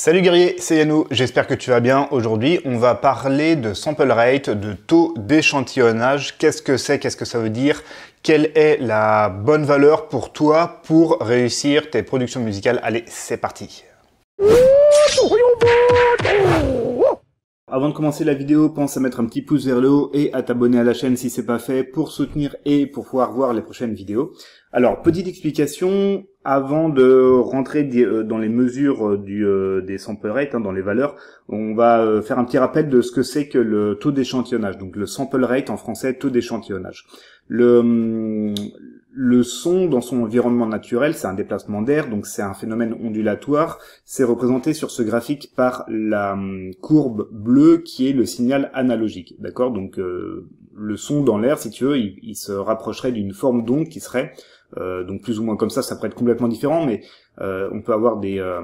Salut guerrier, c'est Yannou, j'espère que tu vas bien. Aujourd'hui, on va parler de sample rate, de taux d'échantillonnage. Qu'est-ce que c'est, qu'est-ce que ça veut dire Quelle est la bonne valeur pour toi pour réussir tes productions musicales Allez, c'est parti Avant de commencer la vidéo, pense à mettre un petit pouce vers le haut et à t'abonner à la chaîne si c'est pas fait pour soutenir et pour pouvoir voir les prochaines vidéos. Alors, petite explication, avant de rentrer euh, dans les mesures euh, euh, des sample rate, hein, dans les valeurs, on va faire un petit rappel de ce que c'est que le taux d'échantillonnage. Donc le sample rate en français, taux d'échantillonnage. Le, hum, le son dans son environnement naturel, c'est un déplacement d'air, donc c'est un phénomène ondulatoire. C'est représenté sur ce graphique par la hum, courbe bleue qui est le signal analogique. D'accord Donc le son dans l'air, si tu veux, il se rapprocherait d'une forme d'onde qui serait euh, donc plus ou moins comme ça, ça pourrait être complètement différent, mais euh, on peut avoir des euh,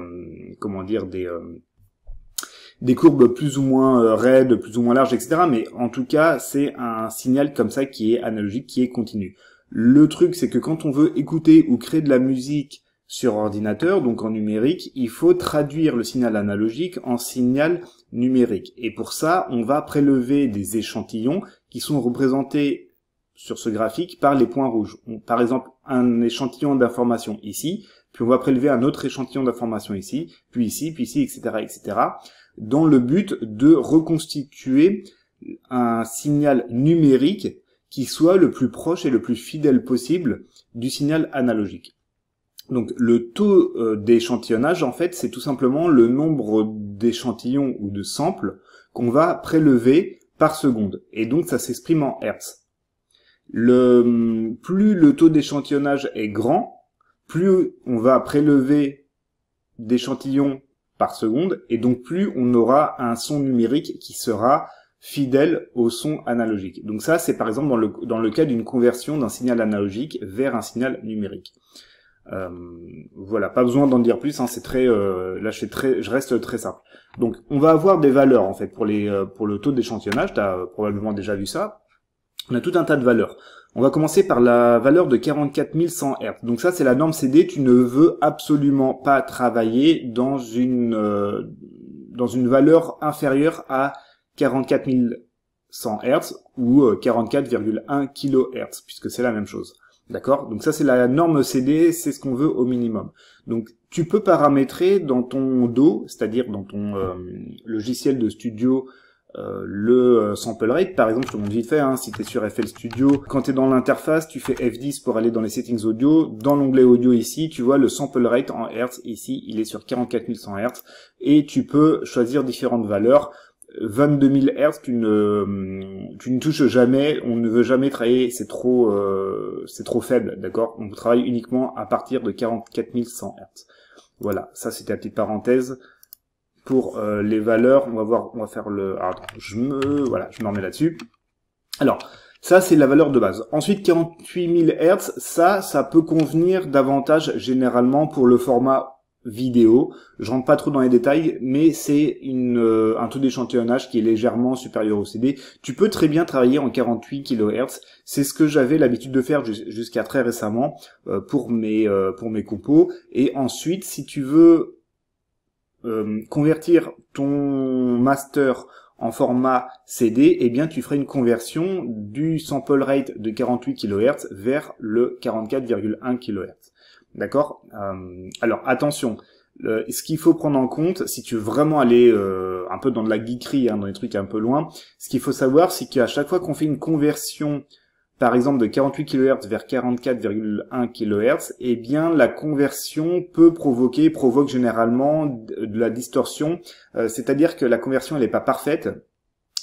comment dire des des courbes plus ou moins raides, plus ou moins larges, etc. Mais en tout cas, c'est un signal comme ça qui est analogique, qui est continu. Le truc, c'est que quand on veut écouter ou créer de la musique sur ordinateur, donc en numérique, il faut traduire le signal analogique en signal numérique. Et pour ça, on va prélever des échantillons qui sont représentés sur ce graphique par les points rouges. par exemple, un échantillon d'information ici, puis on va prélever un autre échantillon d'information ici, puis ici, puis ici, etc., etc., dans le but de reconstituer un signal numérique qui soit le plus proche et le plus fidèle possible du signal analogique. Donc le taux euh, d'échantillonnage, en fait, c'est tout simplement le nombre d'échantillons ou de samples qu'on va prélever par seconde. Et donc ça s'exprime en Hertz le, plus le taux d'échantillonnage est grand, plus on va prélever d'échantillons par seconde, et donc plus on aura un son numérique qui sera fidèle au son analogique. Donc ça, c'est par exemple dans le, cas d'une conversion d'un signal analogique vers un signal numérique. Euh, voilà, pas besoin d'en dire plus. Hein, c'est très, euh, là, je, très, je reste très simple. Donc, on va avoir des valeurs en fait pour les, euh, pour le taux d'échantillonnage. tu as probablement déjà vu ça. On a tout un tas de valeurs. On va commencer par la valeur de 44100 Hz. Donc ça, c'est la norme CD. Tu ne veux absolument pas travailler dans une euh, dans une valeur inférieure à 44100 Hz ou 44,1 euh, kHz, puisque c'est la même chose. D'accord Donc ça, c'est la norme CD, c'est ce qu'on veut au minimum. Donc tu peux paramétrer dans ton DO, c'est-à-dire dans ton euh, logiciel de studio le euh, sample rate, par exemple, je te montre vite fait, hein, si tu es sur FL Studio, quand tu es dans l'interface, tu fais F10 pour aller dans les settings audio. Dans l'onglet audio ici, tu vois le sample rate en Hertz. Ici, il est sur 44100 Hertz. Et tu peux choisir différentes valeurs. 22000 000 Hz, tu ne, euh, tu ne touches jamais, on ne veut jamais travailler, c'est trop, euh, c'est trop faible, d'accord On travaille uniquement à partir de 44100 Hertz. Hz. Voilà, ça c'était la petite parenthèse pour euh, les valeurs, on va voir, on va faire le... Ah, je me... Voilà, je me remets là-dessus. Alors, ça, c'est la valeur de base. Ensuite, 48 000 Hz, ça, ça peut convenir davantage généralement pour le format vidéo. Je rentre pas trop dans les détails, mais c'est euh, un taux d'échantillonnage qui est légèrement supérieur au CD. Tu peux très bien travailler en 48 kHz. C'est ce que j'avais l'habitude de faire jusqu'à très récemment euh, pour mes pour mes compos. Et ensuite, si tu veux euh, convertir ton master en format CD, eh bien tu ferais une conversion du sample rate de 48 kHz vers le 44,1 kHz. D'accord euh, Alors attention, ce qu'il faut prendre en compte, si tu veux vraiment aller euh, un peu dans de la geekerie, hein, dans des trucs un peu loin, ce qu'il faut savoir, c'est qu'à chaque fois qu'on fait une conversion par exemple de 48 kHz vers 44,1 kHz, eh bien la conversion peut provoquer, provoque généralement de la distorsion, euh, c'est-à-dire que la conversion elle n'est pas parfaite,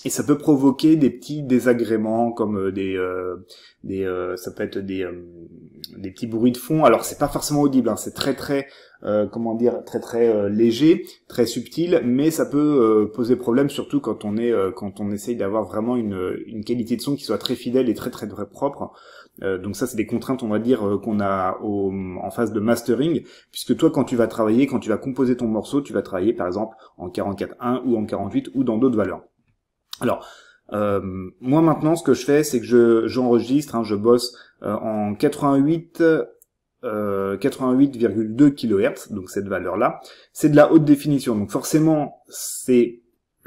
et ça peut provoquer des petits désagréments comme euh, des euh, des euh, ça peut être des petits bruits de fond. Alors c'est pas forcément audible, hein. c'est très très comment dire très très léger, très subtil, mais ça peut poser problème surtout quand on est quand on essaye d'avoir vraiment une qualité de son qui soit très fidèle et très très très propre. donc ça c'est des contraintes on va dire qu'on a en phase de mastering puisque toi quand tu vas travailler quand tu vas composer ton morceau tu vas travailler par exemple en 44.1 ou en 48 ou dans d'autres valeurs. Alors, euh, moi maintenant, ce que je fais, c'est que je j'enregistre, hein, je bosse euh, en 88. 88,2 kHz, donc cette valeur-là, c'est de la haute définition. Donc forcément, c'est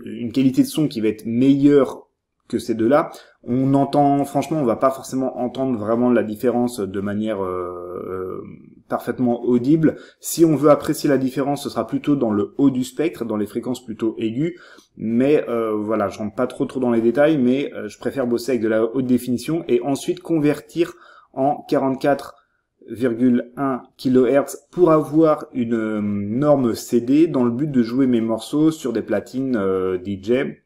une qualité de son qui va être meilleure que ces deux-là. On entend, franchement, on va pas forcément entendre vraiment la différence de manière euh, parfaitement audible. Si on veut apprécier la différence, ce sera plutôt dans le haut du spectre, dans les fréquences plutôt aiguës. Mais euh, voilà, je rentre pas trop trop dans les détails, mais euh, je préfère bosser avec de la haute définition et ensuite convertir en 44,1 kHz pour avoir une euh, norme CD dans le but de jouer mes morceaux sur des platines DJ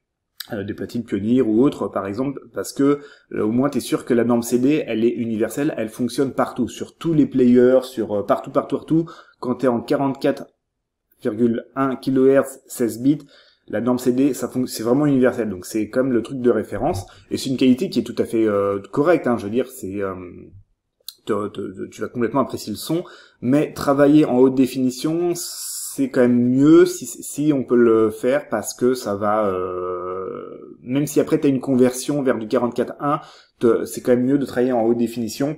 euh, des platines pionnières ou autres par exemple parce que euh, au moins tu es sûr que la norme CD elle est universelle, elle fonctionne partout sur tous les players, sur euh, partout partout partout quand tu es en 44,1 kHz 16 bits la norme CD, ça c'est vraiment universel, donc c'est comme le truc de référence, et c'est une qualité qui est tout à fait correcte. Hein. je veux dire, c'est tu vas complètement apprécier le son, mais travailler en haute définition, c'est quand même mieux si, on peut le faire parce que ça va euh, même si après tu as une conversion vers du 44.1, c'est quand même mieux de travailler en haute définition.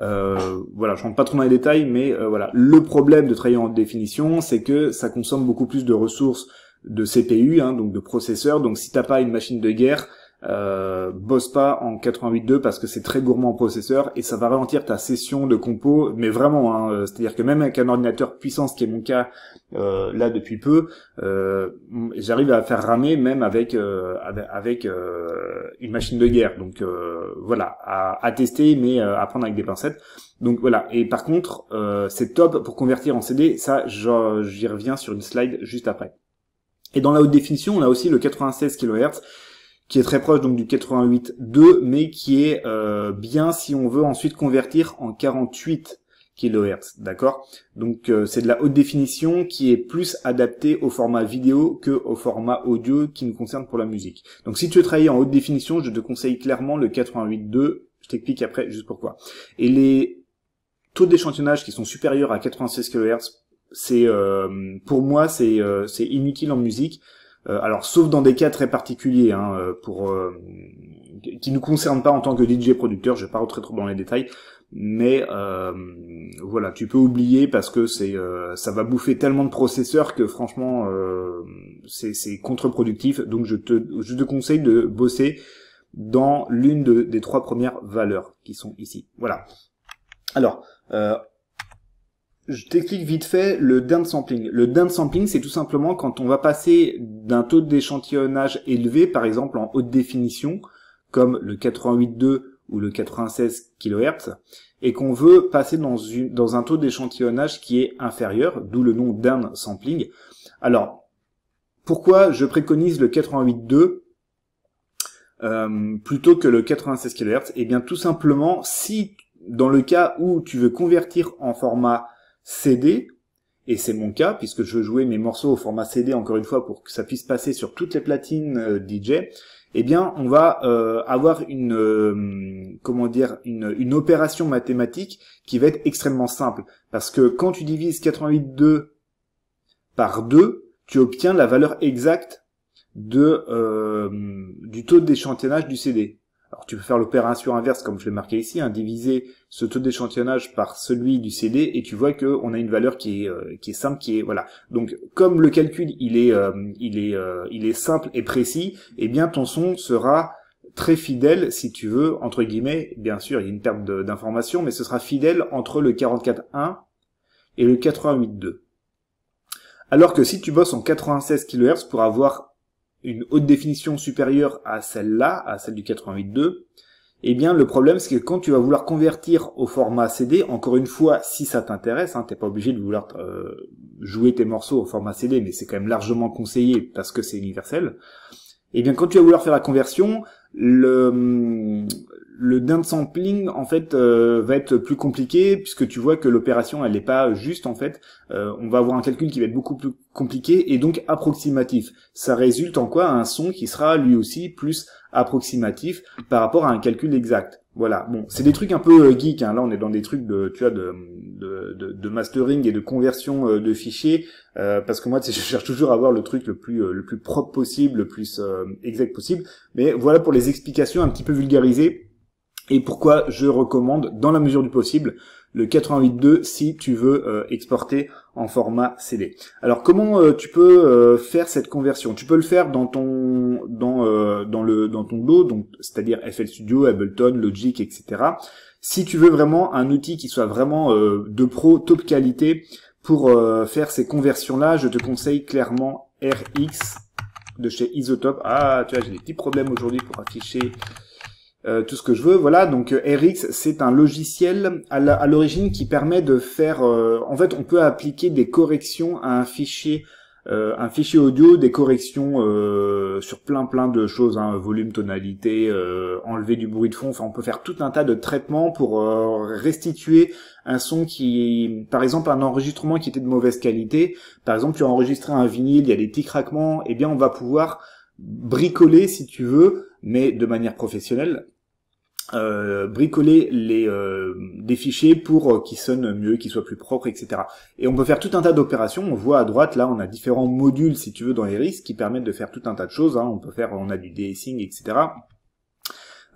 Euh, voilà, je rentre pas trop dans les détails, mais euh, voilà, le problème de travailler en haute définition, c'est que ça consomme beaucoup plus de ressources de CPU, hein, donc de processeurs. Donc si t'as pas une machine de guerre, euh, bosse pas en 88.2 parce que c'est très gourmand en processeur et ça va ralentir ta session de compo, mais vraiment, hein, euh, c'est-à-dire que même avec un ordinateur puissant, ce qui est mon cas euh, là depuis peu, euh, j'arrive à faire ramer même avec avec une machine de guerre. Donc voilà, à, à, tester, mais à prendre avec des pincettes. Donc voilà, et par contre, c'est top pour convertir en CD, ça j'y reviens sur une slide juste après. Et dans la haute définition, on a aussi le 96 kHz qui est très proche donc du 88.2, mais qui est euh, bien si on veut ensuite convertir en 48 kHz, d'accord Donc euh, c'est de la haute définition qui est plus adaptée au format vidéo que au format audio qui nous concerne pour la musique. Donc si tu veux travailler en haute définition, je te conseille clairement le 88.2, je t'explique après juste pourquoi. Et les taux d'échantillonnage qui sont supérieurs à 96 kHz, c'est euh, pour moi c'est c'est inutile en musique euh, alors sauf dans des cas très particuliers, hein, euh, pour euh, qui ne concernent pas en tant que DJ producteur, je vais pas rentrer trop dans les détails, mais voilà, tu peux oublier parce que c'est ça va bouffer tellement de processeurs que franchement c'est contre-productif. Donc je te je te conseille de bosser dans l'une des trois premières valeurs qui sont ici. Voilà. Alors je t'explique vite fait le down sampling. Le down sampling, c'est tout simplement quand on va passer d'un taux d'échantillonnage élevé, par exemple en haute définition, comme le 88.2 ou le 96 kHz, et qu'on veut passer dans, un taux d'échantillonnage qui est inférieur, d'où le nom down sampling. Alors, pourquoi je préconise le 88.2 euh, plutôt que le 96 kHz Eh bien tout simplement, si dans le cas où tu veux convertir en format CD, et c'est mon cas puisque je veux jouer mes morceaux au format CD encore une fois pour que ça puisse passer sur toutes les platines euh, DJ, eh bien on va euh, avoir une euh, comment dire une, opération mathématique qui va être extrêmement simple parce que quand tu divises 88.2 par 2, tu obtiens la valeur exacte de du taux d'échantillonnage du CD. Alors tu peux faire l'opération inverse comme je l'ai marqué ici, hein, diviser ce taux d'échantillonnage par celui du CD et tu vois que on a une valeur euh, qui est simple, qui est voilà. Donc comme le calcul il est euh, il est euh, il est simple et précis, eh bien ton son sera très fidèle si tu veux entre guillemets. Bien sûr il y a une perte d'information, mais ce sera fidèle entre le 44.1 et le 88.2. Alors que si tu bosses en 96 kHz pour avoir une haute définition supérieure à celle-là, à celle du 88.2, eh bien le problème c'est que quand tu vas vouloir convertir au format CD, encore une fois, si ça t'intéresse, hein, t'es pas obligé de vouloir euh, jouer tes morceaux au format CD, mais c'est quand même largement conseillé parce que c'est universel. Eh bien quand tu vas vouloir faire la conversion, le, le dump sampling en fait euh, va être plus compliqué puisque tu vois que l'opération elle n'est pas juste en fait euh, on va avoir un calcul qui va être beaucoup plus compliqué et donc approximatif ça résulte en quoi un son qui sera lui aussi plus approximatif par rapport à un calcul exact voilà bon c'est des trucs un peu euh, geek hein. là on est dans des trucs de tu vois de de, mastering et de conversion de fichiers parce que moi je cherche toujours à avoir le truc le plus le plus propre possible le plus exact possible mais voilà pour les explications un petit peu vulgarisées et pourquoi je recommande, dans la mesure du possible, le 88.2 si tu veux euh, exporter en format CD. Alors comment euh, tu peux euh, faire cette conversion Tu peux le faire dans ton dans dans le dans ton dos, donc c'est-à-dire FL Studio, Ableton, Logic, etc. Si tu veux vraiment un outil qui soit vraiment de pro top qualité pour faire ces conversions là, je te conseille clairement RX de chez Isotope. Ah, tu vois, j'ai des petits problèmes aujourd'hui pour afficher euh, tout ce que je veux, voilà. Donc euh, RX, c'est un logiciel à l'origine qui permet de faire. Euh, en fait, on peut appliquer des corrections à un fichier, un fichier audio, des corrections sur plein plein de choses, hein, volume, tonalité, enlever du bruit de fond. Enfin, on peut faire tout un tas de traitements pour restituer un son qui, par exemple, un enregistrement qui était de mauvaise qualité. Par exemple, tu as enregistré un vinyle, il y a des petits craquements. Eh bien, on va pouvoir bricoler, si tu veux mais de manière professionnelle, euh, bricoler les euh, des fichiers pour euh, qu'ils sonnent mieux, qu'ils soient plus propres, etc. Et on peut faire tout un tas d'opérations. On voit à droite là, on a différents modules si tu veux dans les risques qui permettent de faire tout un tas de choses. Hein. On peut faire, on a du DSing, etc.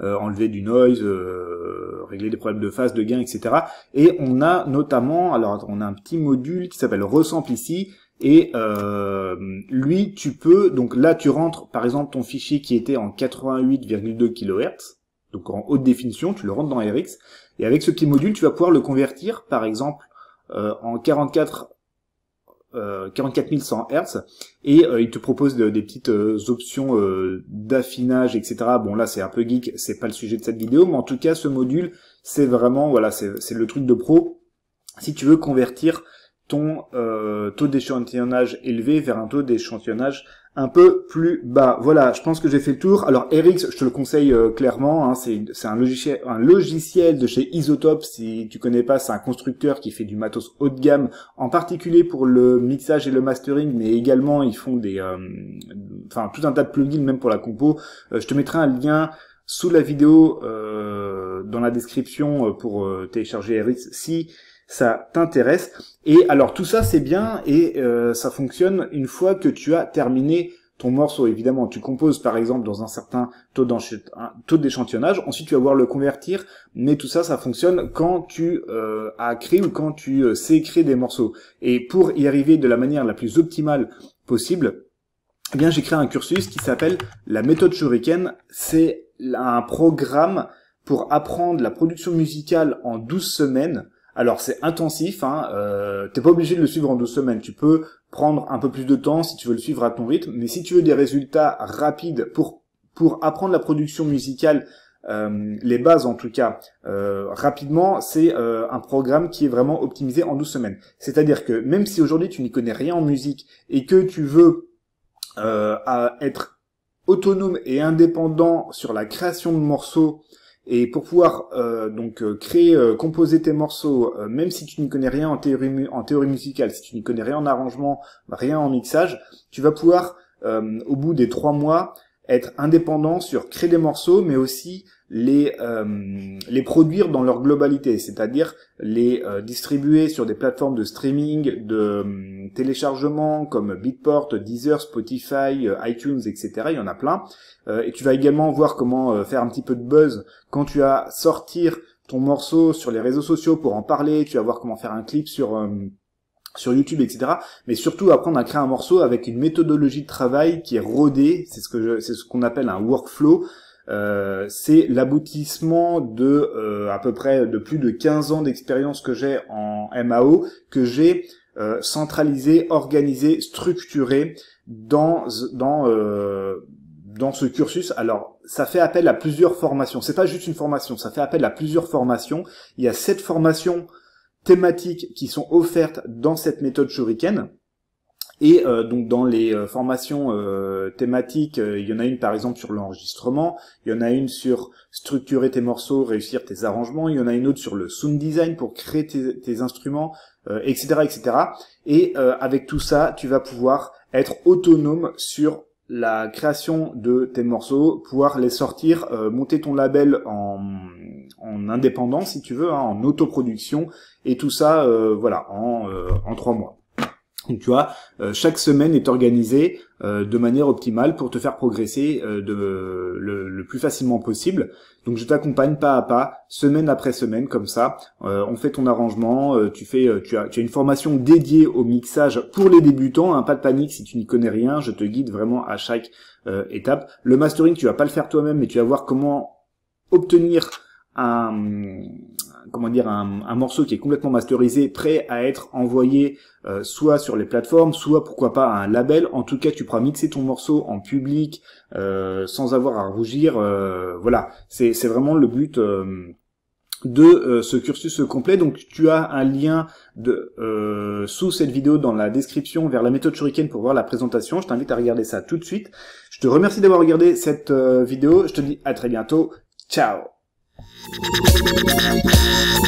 enlever du noise, régler des problèmes de phase, de gain, etc. Et on a notamment, alors on a un petit module qui s'appelle Ressemble ici, et lui, tu peux, donc là tu rentres par exemple ton fichier qui était en 88,2 kHz, donc en haute définition, tu le rentres dans RX, et avec ce petit module, tu vas pouvoir le convertir, par exemple, euh, en 44 euh, 44100 Hz et euh, il te propose des petites euh, options d'affinage etc bon là c'est un peu geek c'est pas le sujet de cette vidéo mais en tout cas ce module c'est vraiment voilà c'est le truc de pro si tu veux convertir ton taux d'échantillonnage élevé vers un taux d'échantillonnage un peu plus bas. Voilà, je pense que j'ai fait le tour. Alors Erix, je te le conseille euh, clairement, hein, c'est un logiciel, un logiciel de chez Isotope, si tu connais pas, c'est un constructeur qui fait du matos haut de gamme, en particulier pour le mixage et le mastering, mais également ils font des... Euh, enfin, tout un tas de plugins, même pour la compo. Euh, je te mettrai un lien sous la vidéo dans la description pour télécharger Erix si ça t'intéresse. Et alors tout ça c'est bien et euh, ça fonctionne une fois que tu as terminé ton morceau. Évidemment, tu composes par exemple dans un certain taux, d'échantillonnage, ensuite tu vas voir le convertir, mais tout ça, ça fonctionne quand tu euh, as créé ou quand tu euh, sais créer des morceaux. Et pour y arriver de la manière la plus optimale possible, eh bien j'ai créé un cursus qui s'appelle la méthode shuriken. C'est un programme pour apprendre la production musicale en 12 semaines alors c'est intensif, hein, euh, t'es pas obligé de le suivre en deux semaines, tu peux prendre un peu plus de temps si tu veux le suivre à ton rythme, mais si tu veux des résultats rapides pour, pour apprendre la production musicale, euh, les bases en tout cas, euh, rapidement, c'est euh, un programme qui est vraiment optimisé en 12 semaines. C'est-à-dire que même si aujourd'hui tu n'y connais rien en musique et que tu veux être autonome et indépendant sur la création de morceaux, et pour pouvoir euh, donc euh, créer, euh, composer tes morceaux, même si tu n'y connais rien en théorie, en théorie musicale, si tu n'y connais rien en arrangement, rien en mixage, tu vas pouvoir, au bout des trois mois, être indépendant sur créer des morceaux, mais aussi les, euh, les produire dans leur globalité, c'est-à-dire les euh, distribuer sur des plateformes de streaming, de euh, téléchargement comme Beatport, Deezer, Spotify, iTunes, etc. Il y en a plein. et tu vas également voir comment faire un petit peu de buzz quand tu as sortir ton morceau sur les réseaux sociaux pour en parler. Tu vas voir comment faire un clip sur sur YouTube, etc. Mais surtout apprendre à créer un morceau avec une méthodologie de travail qui est rodée. C'est ce que c'est ce qu'on appelle un workflow. Euh, c'est l'aboutissement de euh, à peu près de plus de 15 ans d'expérience que j'ai en MAO, que j'ai euh, centralisé, organisé, structuré dans dans dans ce cursus. Alors, ça fait appel à plusieurs formations. C'est pas juste une formation, ça fait appel à plusieurs formations. Il y a sept formations thématiques qui sont offertes dans cette méthode Shuriken. Et euh, donc dans les euh, formations euh, thématiques, il y en a une par exemple sur l'enregistrement, il y en a une sur structurer tes morceaux, réussir tes arrangements, il y en a une autre sur le sound design pour créer tes, instruments, etc., etc. Et avec tout ça, tu vas pouvoir être autonome sur la création de tes morceaux, pouvoir les sortir, monter ton label en, en, indépendant si tu veux, hein, en autoproduction, et tout ça, voilà, en, en trois mois. Donc tu vois, euh, chaque semaine est organisée euh, de manière optimale pour te faire progresser euh, de, le, plus facilement possible. Donc je t'accompagne pas à pas, semaine après semaine, comme ça. on fait ton arrangement, tu fais, tu as, tu une formation dédiée au mixage pour les débutants. Hein, pas de panique si tu n'y connais rien, je te guide vraiment à chaque étape. Le mastering, tu vas pas le faire toi-même, mais tu vas voir comment obtenir un, comment dire un, morceau qui est complètement masterisé, prêt à être envoyé euh, soit sur les plateformes, soit pourquoi pas à un label. En tout cas, tu pourras mixer ton morceau en public euh, sans avoir à rougir. Euh, voilà, c'est vraiment le but de ce cursus complet. Donc tu as un lien de, sous cette vidéo dans la description vers la méthode Shuriken pour voir la présentation. Je t'invite à regarder ça tout de suite. Je te remercie d'avoir regardé cette vidéo. Je te dis à très bientôt. Ciao Thank you.